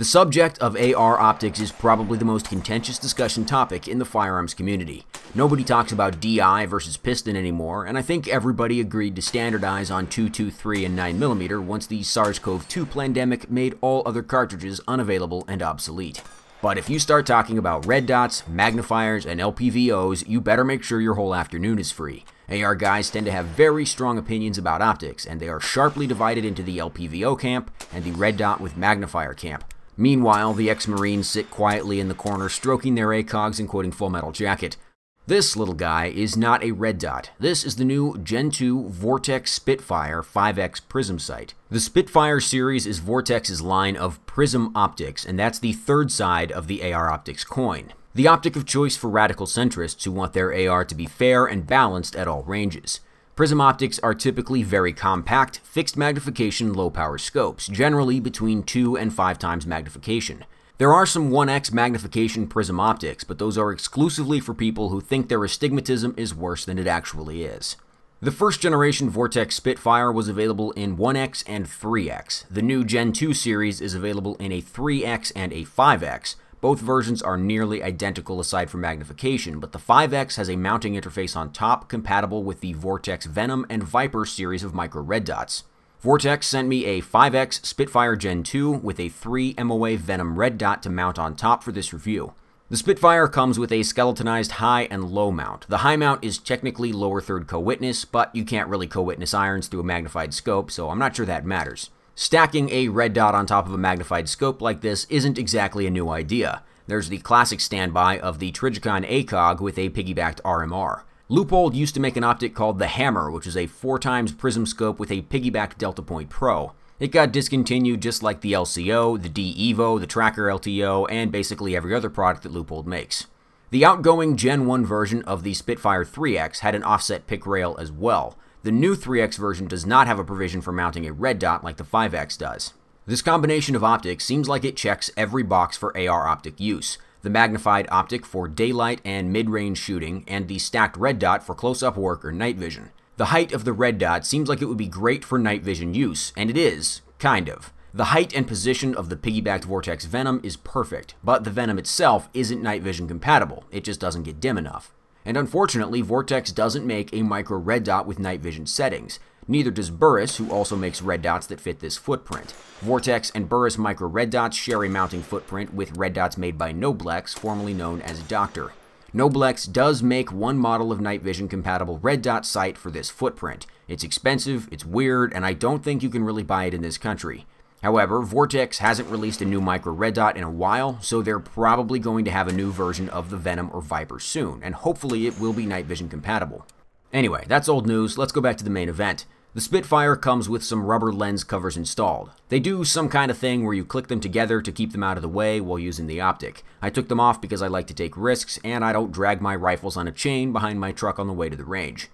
The subject of AR optics is probably the most contentious discussion topic in the firearms community. Nobody talks about DI versus piston anymore, and I think everybody agreed to standardize on 223 and 9mm once the SARS-CoV-2 pandemic made all other cartridges unavailable and obsolete. But if you start talking about red dots, magnifiers, and LPVOs, you better make sure your whole afternoon is free. AR guys tend to have very strong opinions about optics, and they are sharply divided into the LPVO camp and the red dot with magnifier camp. Meanwhile, the ex-Marines sit quietly in the corner stroking their ACOGs and quoting Full Metal Jacket. This little guy is not a red dot. This is the new Gen 2 Vortex Spitfire 5X Prism sight. The Spitfire series is Vortex's line of prism optics, and that's the third side of the AR optics coin. The optic of choice for radical centrists who want their AR to be fair and balanced at all ranges. Prism optics are typically very compact, fixed magnification low power scopes, generally between 2 and 5 times magnification. There are some 1x magnification prism optics, but those are exclusively for people who think their astigmatism is worse than it actually is. The first generation Vortex Spitfire was available in 1x and 3x. The new Gen 2 series is available in a 3x and a 5x, both versions are nearly identical aside from magnification, but the 5X has a mounting interface on top compatible with the Vortex Venom and Viper series of micro red dots. Vortex sent me a 5X Spitfire Gen 2 with a 3 MOA Venom red dot to mount on top for this review. The Spitfire comes with a skeletonized high and low mount. The high mount is technically lower third co-witness, but you can't really co-witness irons through a magnified scope, so I'm not sure that matters. Stacking a red dot on top of a magnified scope like this isn't exactly a new idea. There's the classic standby of the Trigicon ACOG with a piggybacked RMR. Leupold used to make an optic called the Hammer, which is a 4 times prism scope with a piggybacked Delta Point Pro. It got discontinued just like the LCO, the D Evo, the Tracker LTO, and basically every other product that Leupold makes. The outgoing Gen 1 version of the Spitfire 3X had an offset pick rail as well, the new 3X version does not have a provision for mounting a red dot like the 5X does. This combination of optics seems like it checks every box for AR optic use, the magnified optic for daylight and mid-range shooting, and the stacked red dot for close-up work or night vision. The height of the red dot seems like it would be great for night vision use, and it is, kind of. The height and position of the piggybacked Vortex Venom is perfect, but the Venom itself isn't night vision compatible, it just doesn't get dim enough. And unfortunately, Vortex doesn't make a micro red dot with night vision settings. Neither does Burris, who also makes red dots that fit this footprint. Vortex and Burris micro red dots share a mounting footprint with red dots made by Noblex, formerly known as Doctor. Noblex does make one model of night vision compatible red dot sight for this footprint. It's expensive, it's weird, and I don't think you can really buy it in this country. However, Vortex hasn't released a new Micro Red Dot in a while, so they're probably going to have a new version of the Venom or Viper soon, and hopefully it will be night vision compatible. Anyway, that's old news, let's go back to the main event. The Spitfire comes with some rubber lens covers installed. They do some kind of thing where you click them together to keep them out of the way while using the optic. I took them off because I like to take risks and I don't drag my rifles on a chain behind my truck on the way to the range.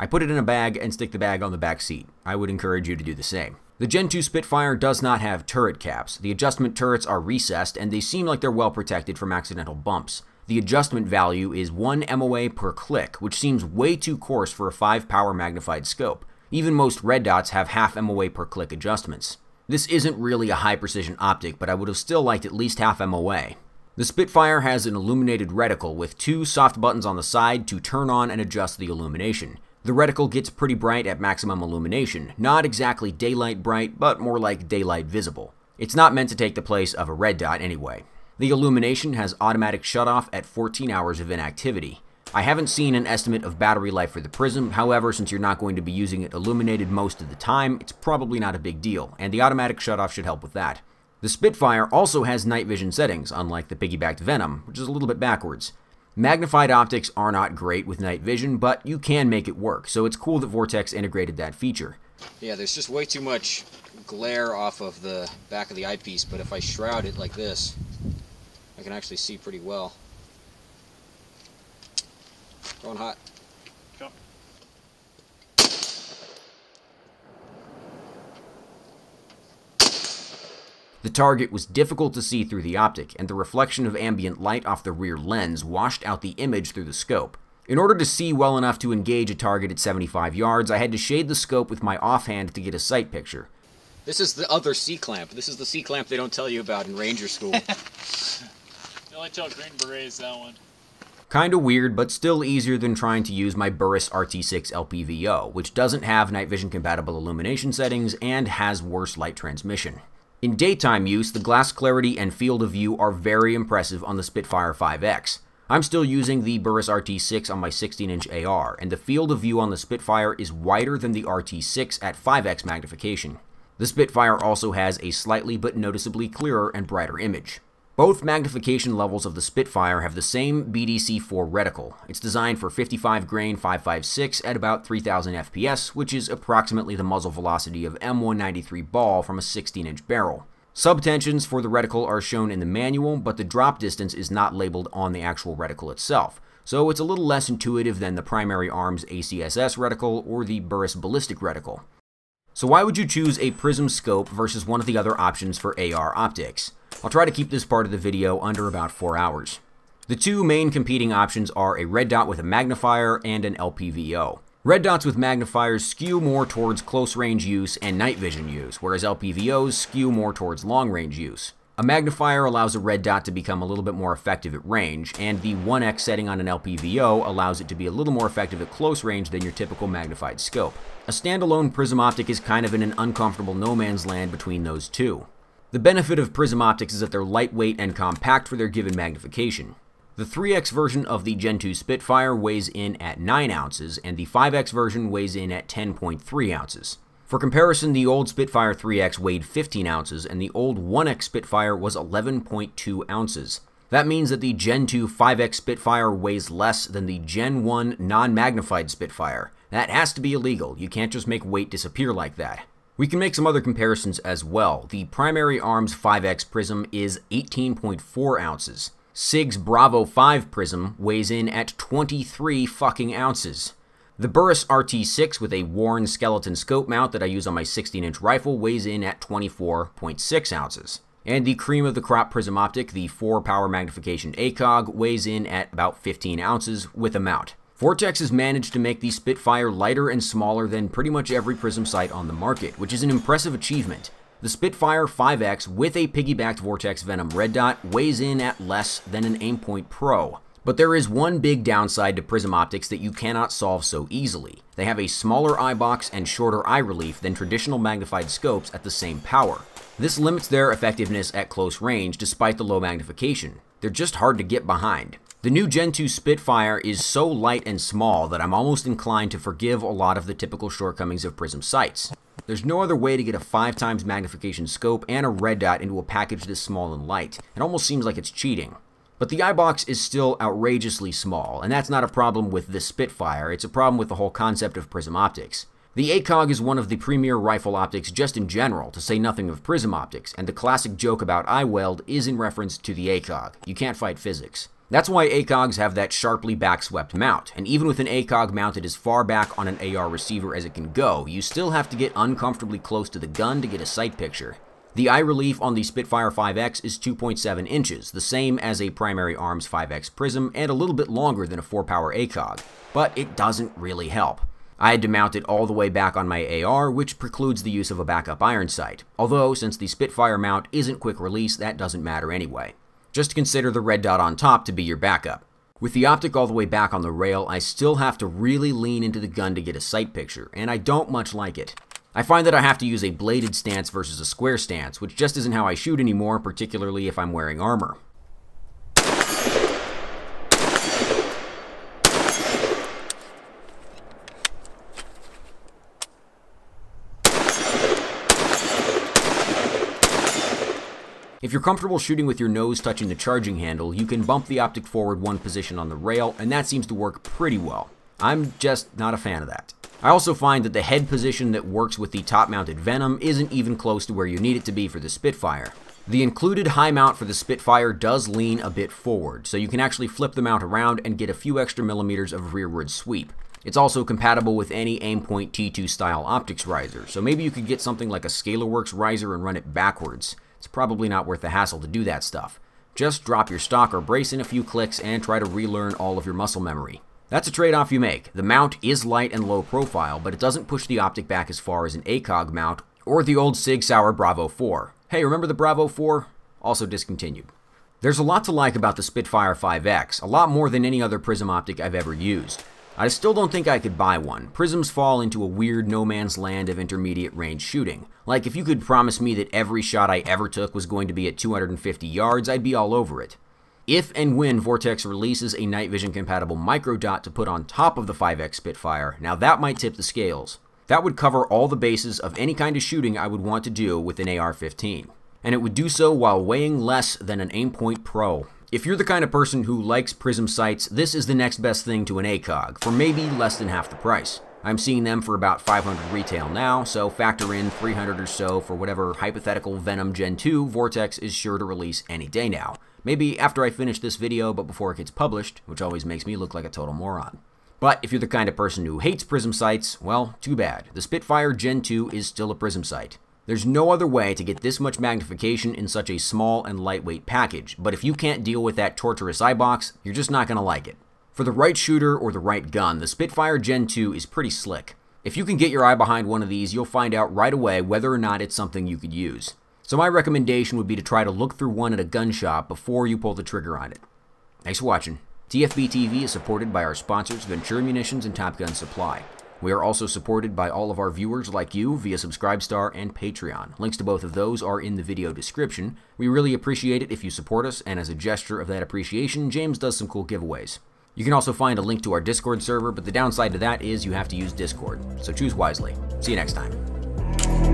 I put it in a bag and stick the bag on the back seat. I would encourage you to do the same. The Gen 2 Spitfire does not have turret caps. The adjustment turrets are recessed, and they seem like they're well protected from accidental bumps. The adjustment value is 1 MOA per click, which seems way too coarse for a 5 power magnified scope. Even most red dots have half MOA per click adjustments. This isn't really a high precision optic, but I would have still liked at least half MOA. The Spitfire has an illuminated reticle with two soft buttons on the side to turn on and adjust the illumination. The reticle gets pretty bright at maximum illumination, not exactly daylight bright, but more like daylight visible. It's not meant to take the place of a red dot anyway. The illumination has automatic shutoff at 14 hours of inactivity. I haven't seen an estimate of battery life for the Prism, however, since you're not going to be using it illuminated most of the time, it's probably not a big deal, and the automatic shutoff should help with that. The Spitfire also has night vision settings, unlike the piggybacked Venom, which is a little bit backwards. Magnified optics are not great with night vision, but you can make it work, so it's cool that Vortex integrated that feature. Yeah, there's just way too much glare off of the back of the eyepiece, but if I shroud it like this, I can actually see pretty well. Going hot. The target was difficult to see through the optic, and the reflection of ambient light off the rear lens washed out the image through the scope. In order to see well enough to engage a target at 75 yards, I had to shade the scope with my offhand to get a sight picture. This is the other C-clamp. This is the C-clamp they don't tell you about in ranger school. they only tell Green Berets that one. Kinda weird, but still easier than trying to use my Burris RT6 LPVO, which doesn't have night vision compatible illumination settings and has worse light transmission. In daytime use, the glass clarity and field of view are very impressive on the Spitfire 5X. I'm still using the Burris RT6 on my 16-inch AR, and the field of view on the Spitfire is wider than the RT6 at 5x magnification. The Spitfire also has a slightly but noticeably clearer and brighter image. Both magnification levels of the Spitfire have the same BDC-4 reticle. It's designed for 55 grain 5.56 at about 3000 FPS, which is approximately the muzzle velocity of M193 ball from a 16-inch barrel. Subtensions for the reticle are shown in the manual, but the drop distance is not labeled on the actual reticle itself, so it's a little less intuitive than the primary arm's ACSS reticle or the Burris ballistic reticle. So why would you choose a prism scope versus one of the other options for AR optics? I'll try to keep this part of the video under about 4 hours. The two main competing options are a red dot with a magnifier and an LPVO. Red dots with magnifiers skew more towards close range use and night vision use, whereas LPVOs skew more towards long range use. A magnifier allows a red dot to become a little bit more effective at range, and the 1x setting on an LPVO allows it to be a little more effective at close range than your typical magnified scope. A standalone prism optic is kind of in an uncomfortable no man's land between those two. The benefit of prism optics is that they're lightweight and compact for their given magnification. The 3x version of the Gen 2 Spitfire weighs in at 9 ounces, and the 5x version weighs in at 10.3 ounces. For comparison, the old Spitfire 3x weighed 15 ounces, and the old 1x Spitfire was 11.2 ounces. That means that the Gen 2 5X Spitfire weighs less than the Gen 1 non magnified Spitfire. That has to be illegal. You can't just make weight disappear like that. We can make some other comparisons as well. The primary arms 5X prism is 18.4 ounces. SIG's Bravo 5 prism weighs in at 23 fucking ounces. The Burris RT6 with a worn skeleton scope mount that I use on my 16-inch rifle weighs in at 24.6 ounces. And the cream of the crop prism optic, the 4 power magnification ACOG, weighs in at about 15 ounces with a mount. Vortex has managed to make the Spitfire lighter and smaller than pretty much every Prism sight on the market, which is an impressive achievement. The Spitfire 5X with a piggybacked Vortex Venom red dot weighs in at less than an Aimpoint Pro. But there is one big downside to prism optics that you cannot solve so easily. They have a smaller eye box and shorter eye relief than traditional magnified scopes at the same power. This limits their effectiveness at close range despite the low magnification. They're just hard to get behind. The new Gen 2 Spitfire is so light and small that I'm almost inclined to forgive a lot of the typical shortcomings of prism sights. There's no other way to get a 5 times magnification scope and a red dot into a package this small and light. It almost seems like it's cheating. But the iBox is still outrageously small, and that's not a problem with this Spitfire, it's a problem with the whole concept of prism optics. The ACOG is one of the premier rifle optics just in general, to say nothing of prism optics, and the classic joke about weld is in reference to the ACOG. You can't fight physics. That's why ACOGs have that sharply backswept mount, and even with an ACOG mounted as far back on an AR receiver as it can go, you still have to get uncomfortably close to the gun to get a sight picture. The eye relief on the Spitfire 5X is 2.7 inches, the same as a primary arms 5X prism and a little bit longer than a 4-power ACOG, but it doesn't really help. I had to mount it all the way back on my AR, which precludes the use of a backup iron sight, although since the Spitfire mount isn't quick release, that doesn't matter anyway. Just consider the red dot on top to be your backup. With the optic all the way back on the rail, I still have to really lean into the gun to get a sight picture, and I don't much like it. I find that I have to use a bladed stance versus a square stance, which just isn't how I shoot anymore, particularly if I'm wearing armor. If you're comfortable shooting with your nose touching the charging handle, you can bump the optic forward one position on the rail, and that seems to work pretty well. I'm just not a fan of that. I also find that the head position that works with the top-mounted Venom isn't even close to where you need it to be for the Spitfire. The included high mount for the Spitfire does lean a bit forward, so you can actually flip the mount around and get a few extra millimeters of rearward sweep. It's also compatible with any Aimpoint T2 style optics riser, so maybe you could get something like a ScalarWorks riser and run it backwards. It's probably not worth the hassle to do that stuff. Just drop your stock or brace in a few clicks and try to relearn all of your muscle memory. That's a trade-off you make. The mount is light and low profile, but it doesn't push the optic back as far as an ACOG mount or the old Sig Sauer Bravo 4. Hey, remember the Bravo 4? Also discontinued. There's a lot to like about the Spitfire 5X, a lot more than any other prism optic I've ever used. I still don't think I could buy one. Prisms fall into a weird no man's land of intermediate range shooting. Like, if you could promise me that every shot I ever took was going to be at 250 yards, I'd be all over it. If and when Vortex releases a night vision compatible microdot to put on top of the 5X Spitfire, now that might tip the scales. That would cover all the bases of any kind of shooting I would want to do with an AR-15. And it would do so while weighing less than an Aimpoint Pro. If you're the kind of person who likes prism sights, this is the next best thing to an ACOG, for maybe less than half the price. I'm seeing them for about 500 retail now, so factor in 300 or so for whatever hypothetical Venom Gen 2 Vortex is sure to release any day now. Maybe after I finish this video, but before it gets published, which always makes me look like a total moron. But if you're the kind of person who hates prism sights, well, too bad. The Spitfire Gen 2 is still a prism sight. There's no other way to get this much magnification in such a small and lightweight package, but if you can't deal with that torturous eye box, you're just not going to like it. For the right shooter or the right gun, the Spitfire Gen 2 is pretty slick. If you can get your eye behind one of these, you'll find out right away whether or not it's something you could use. So my recommendation would be to try to look through one at a gun shop before you pull the trigger on it. Thanks for watching. TFB TV is supported by our sponsors Ventura Munitions and Top Gun Supply. We are also supported by all of our viewers like you via Subscribestar and Patreon. Links to both of those are in the video description. We really appreciate it if you support us, and as a gesture of that appreciation, James does some cool giveaways. You can also find a link to our Discord server, but the downside to that is you have to use Discord, so choose wisely. See you next time.